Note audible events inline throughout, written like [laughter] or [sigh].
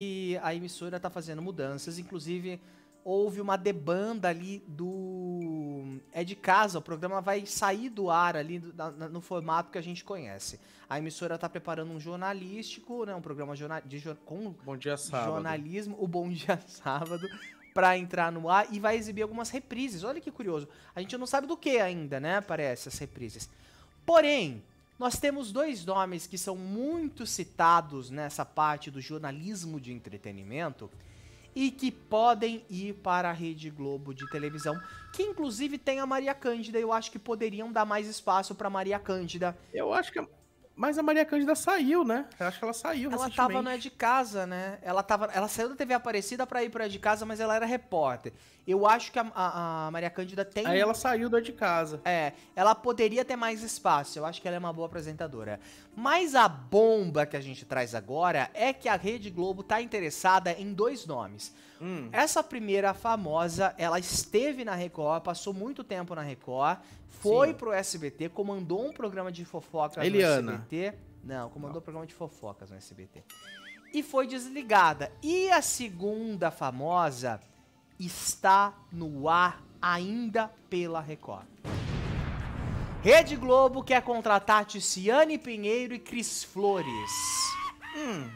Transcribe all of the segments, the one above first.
que a emissora está fazendo mudanças, inclusive houve uma debanda ali do. É de casa, o programa vai sair do ar ali no formato que a gente conhece. A emissora está preparando um jornalístico, né, um programa jornal, de, com Bom dia, sábado. jornalismo, o Bom Dia Sábado, para entrar no ar e vai exibir algumas reprises. Olha que curioso. A gente não sabe do que ainda, né? Parece as reprises. Porém, nós temos dois nomes que são muito citados nessa parte do jornalismo de entretenimento e que podem ir para a Rede Globo de televisão, que inclusive tem a Maria Cândida. Eu acho que poderiam dar mais espaço para Maria Cândida. Eu acho que mas a Maria Cândida saiu, né? Eu acho que ela saiu Ela tava no É de Casa, né? Ela, tava, ela saiu da TV Aparecida para ir pro É de Casa, mas ela era repórter. Eu acho que a, a, a Maria Cândida tem... Aí ela saiu do É de Casa. É, ela poderia ter mais espaço. Eu acho que ela é uma boa apresentadora. Mas a bomba que a gente traz agora é que a Rede Globo tá interessada em dois nomes. Hum. Essa primeira, famosa, ela esteve na Record, passou muito tempo na Record foi Sim. pro SBT, comandou um programa de fofocas Eliana. no SBT. Não, comandou Não. um programa de fofocas no SBT. E foi desligada. E a segunda famosa está no ar ainda pela Record. Rede Globo quer contratar Ticiane Pinheiro e Cris Flores. Hum.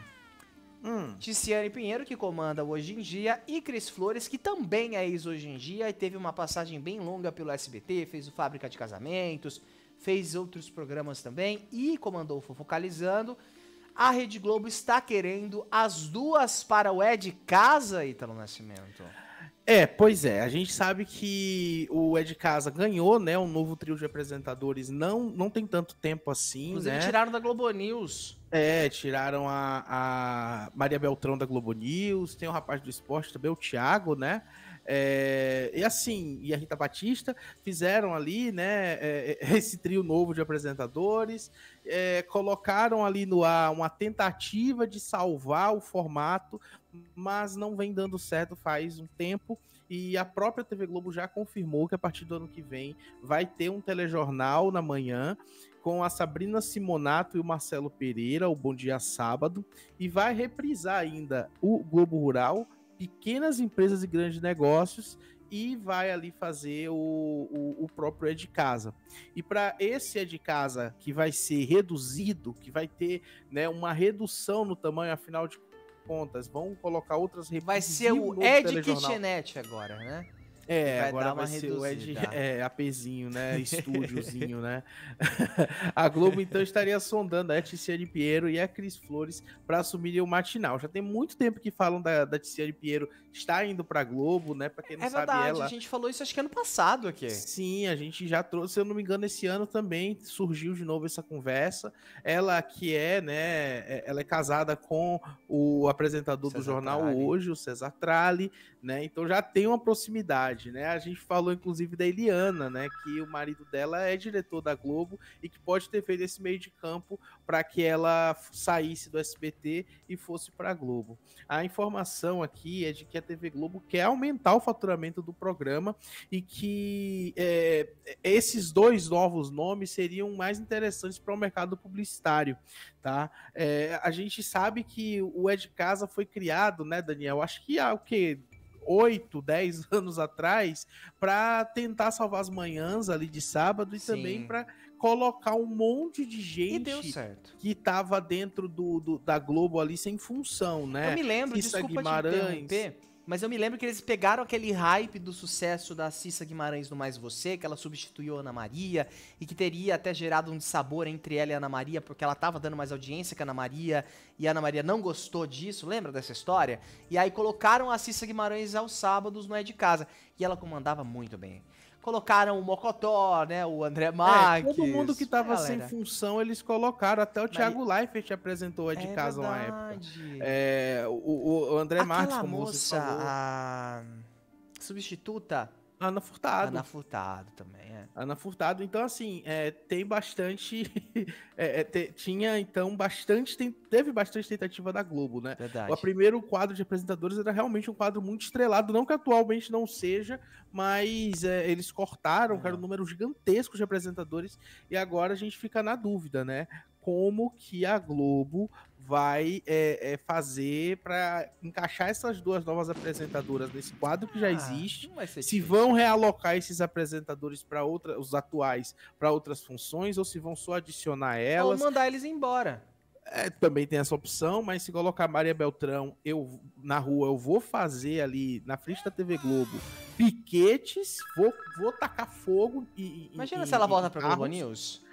Hum. Ticiane Pinheiro, que comanda Hoje em Dia, e Cris Flores, que também é ex Hoje em Dia e teve uma passagem bem longa pelo SBT, fez o Fábrica de Casamentos, fez outros programas também e comandou o Fofocalizando. A Rede Globo está querendo as duas para o é Ed Casa, Ítalo Nascimento. É, pois é. A gente sabe que o Ed Casa ganhou, né? Um novo trio de apresentadores não não tem tanto tempo assim, Inclusive, né? tiraram da Globo News. É, tiraram a, a Maria Beltrão da Globo News, tem o rapaz do esporte também, o Thiago, né? É, e assim, e a Rita Batista fizeram ali, né, é, é esse trio novo de apresentadores, é, colocaram ali no ar uma tentativa de salvar o formato mas não vem dando certo faz um tempo e a própria TV Globo já confirmou que a partir do ano que vem vai ter um telejornal na manhã com a Sabrina Simonato e o Marcelo Pereira, o Bom Dia Sábado, e vai reprisar ainda o Globo Rural, pequenas empresas e grandes negócios e vai ali fazer o, o, o próprio é de casa. E para esse é de casa que vai ser reduzido, que vai ter né, uma redução no tamanho, afinal de contas, vão colocar outras Vai ser o Ed Kitchenette agora, né? É, vai agora vai reduzida. ser o Ed, [laughs] é, APzinho, né? [laughs] Estúdiozinho, né? [laughs] a Globo então estaria sondando a Tiziane Piero e a Cris Flores para assumirem o matinal. Já tem muito tempo que falam da, da Tiziane Piero está indo para Globo, né? Para quem não é sabe verdade, ela. A gente falou isso acho que ano passado aqui. Sim, a gente já trouxe, se eu não me engano, esse ano também surgiu de novo essa conversa. Ela que é, né? É, ela é casada com o apresentador César do jornal Trali. hoje, o César Trali, né? Então já tem uma proximidade verdade, né? A gente falou inclusive da Eliana, né? Que o marido dela é diretor da Globo e que pode ter feito esse meio de campo para que ela saísse do SBT e fosse para a Globo. A informação aqui é de que a TV Globo quer aumentar o faturamento do programa e que é, esses dois novos nomes seriam mais interessantes para o mercado publicitário, tá? É, a gente sabe que o é Ed Casa foi criado, né, Daniel? Acho que há o que 8, 10 [laughs] anos atrás para tentar salvar as manhãs ali de sábado e Sim. também para colocar um monte de gente que tava dentro do, do, da Globo ali sem função, né? Eu me lembro, Cissa desculpa Guimarães. te mas eu me lembro que eles pegaram aquele hype do sucesso da Cissa Guimarães no Mais Você, que ela substituiu a Ana Maria, e que teria até gerado um dissabor entre ela e a Ana Maria, porque ela tava dando mais audiência que a Ana Maria, e a Ana Maria não gostou disso, lembra dessa história? E aí colocaram a Cissa Guimarães aos sábados no É de Casa, e ela comandava muito bem colocaram o Mocotó, né? O André Marques. É, todo mundo que né, tava galera. sem função, eles colocaram. Até o Thiago Mas... Leifert apresentou a de é casa verdade. uma época. É, o, o André Aquela Marques, como moça, você falou. A substituta Ana Furtado. Ana Furtado também, é. Ana Furtado. Então, assim, é, tem bastante. [laughs] É, é, te, tinha, então, bastante. Tem, teve bastante tentativa da Globo, né? Verdade. O primeiro quadro de apresentadores era realmente um quadro muito estrelado. Não que atualmente não seja, mas é, eles cortaram, é. cara, um número gigantesco de apresentadores. E agora a gente fica na dúvida, né? como que a Globo vai é, é, fazer para encaixar essas duas novas apresentadoras nesse quadro que já ah, existe. se vão realocar esses apresentadores para outras, os atuais, para outras funções, ou se vão só adicionar elas. Ou mandar eles embora. É, também tem essa opção, mas se colocar Maria Beltrão eu na rua, eu vou fazer ali na frente da TV Globo piquetes, vou, vou tacar fogo e. Imagina e, se ela volta para Globo News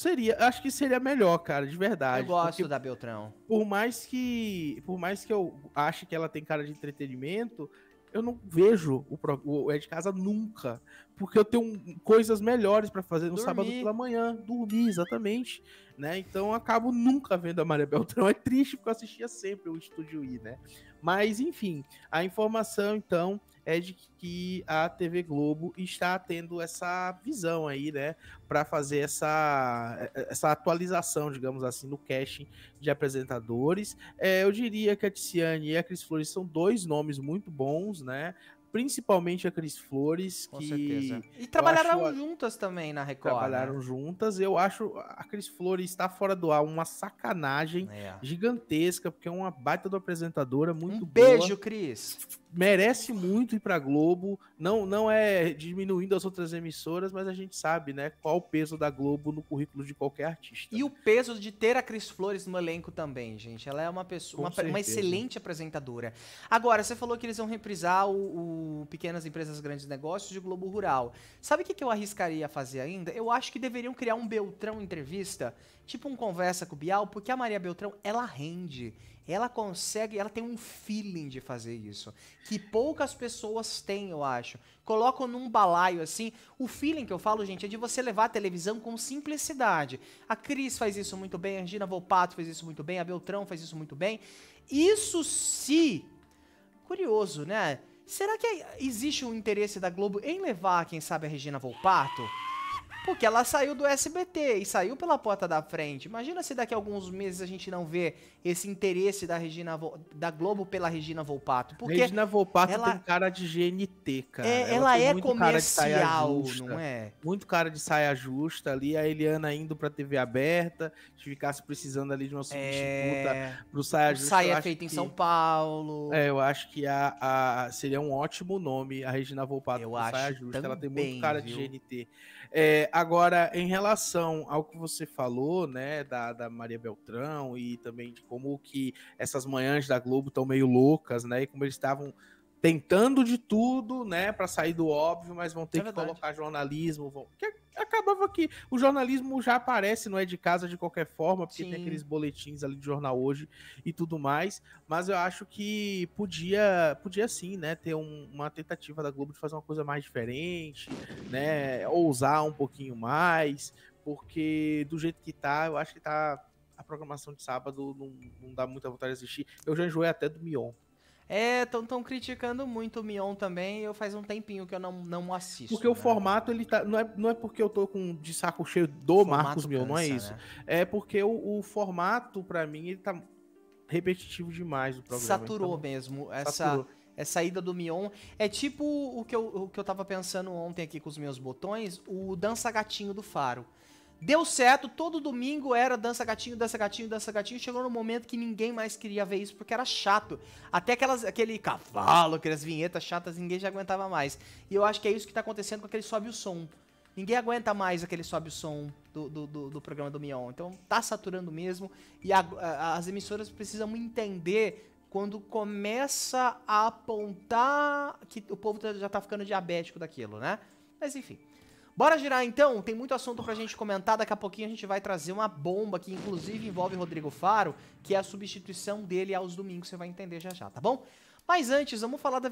seria, acho que seria melhor, cara, de verdade. Eu gosto porque, da Beltrão. Por mais que, por mais que eu ache que ela tem cara de entretenimento, eu não vejo o, o Ed Casa nunca, porque eu tenho coisas melhores para fazer no dormir. sábado pela manhã, dormir exatamente, né? Então eu acabo nunca vendo a Maria Beltrão. É triste porque eu assistia sempre o Estúdio I, né? Mas, enfim, a informação, então, é de que a TV Globo está tendo essa visão aí, né, para fazer essa, essa atualização, digamos assim, no casting de apresentadores. É, eu diria que a Tiziane e a Cris Flores são dois nomes muito bons, né? principalmente a Cris Flores, Com que. Certeza. E trabalharam acho, juntas também na Record. Trabalharam né? juntas. Eu acho a Cris Flores está fora do ar uma sacanagem é. gigantesca, porque é uma baita do apresentadora, muito um boa. Beijo, Cris. Merece muito ir pra Globo. Não, não é diminuindo as outras emissoras, mas a gente sabe, né? Qual o peso da Globo no currículo de qualquer artista. E o peso de ter a Cris Flores no elenco também, gente. Ela é uma pessoa, uma, uma, excelente apresentadora. Agora, você falou que eles vão reprisar o, o Pequenas Empresas Grandes Negócios e o Globo Rural. Sabe o que, que eu arriscaria fazer ainda? Eu acho que deveriam criar um Beltrão entrevista, tipo um conversa com o Bial, porque a Maria Beltrão, ela rende. Ela consegue, ela tem um feeling de fazer isso. Que poucas pessoas têm, eu acho. Colocam num balaio assim. O feeling que eu falo, gente, é de você levar a televisão com simplicidade. A Cris faz isso muito bem, a Regina Volpato faz isso muito bem, a Beltrão faz isso muito bem. Isso se. Curioso, né? Será que existe um interesse da Globo em levar, quem sabe, a Regina Volpato? Porque ela saiu do SBT e saiu pela porta da frente. Imagina se daqui a alguns meses a gente não vê esse interesse da Regina da Globo pela Regina Volpato. Porque Regina Volpato ela... tem cara de GNT, cara. É, ela, ela é comercial, não é? Muito cara de saia justa ali, a Eliana indo pra TV aberta, se ficasse precisando ali de uma substituta é... pro saia justa. Saia é feita que... em São Paulo. É, eu acho que a, a, seria um ótimo nome a Regina Volpato eu pro saia justa. Também, ela tem muito cara viu? de GNT. É, agora, em relação ao que você falou, né, da, da Maria Beltrão e também de como que essas manhãs da Globo estão meio loucas, né, e como eles estavam tentando de tudo, né, para sair do óbvio, mas vão ter é que verdade. colocar jornalismo, vão... que acabava que o jornalismo já aparece, não é de casa de qualquer forma, porque Sim. tem aqueles boletins ali de jornal hoje e tudo mais, mas eu acho que podia, podia sim, né, ter um, uma tentativa da Globo de fazer uma coisa mais diferente, né, ousar um pouquinho mais, porque do jeito que tá, eu acho que tá a programação de sábado não, não dá muita vontade de assistir. Eu já enjoei até do Mion. É, estão tão criticando muito o Mion também. Eu faz um tempinho que eu não, não assisto. Porque né? o formato, ele tá. Não é, não é porque eu tô com de saco cheio do Marcos Mion, cansa, não é isso. Né? É porque o, o formato, para mim, ele tá repetitivo demais programa. Saturou então, mesmo. Essa. Saturou essa ida do Mion. É tipo o que, eu, o que eu tava pensando ontem aqui com os meus botões, o Dança Gatinho do Faro. Deu certo, todo domingo era dança gatinho, dança gatinho, dança gatinho. Chegou no momento que ninguém mais queria ver isso porque era chato. Até aquelas, aquele cavalo, aquelas vinhetas chatas, ninguém já aguentava mais. E eu acho que é isso que tá acontecendo com aquele sobe o som. Ninguém aguenta mais aquele sobe o som do, do, do, do programa do Mion. Então tá saturando mesmo. E a, a, as emissoras precisam entender quando começa a apontar que o povo tá, já tá ficando diabético daquilo, né? Mas enfim. Bora girar então, tem muito assunto pra gente comentar, daqui a pouquinho a gente vai trazer uma bomba que inclusive envolve Rodrigo Faro, que é a substituição dele aos domingos, você vai entender já já, tá bom? Mas antes, vamos falar da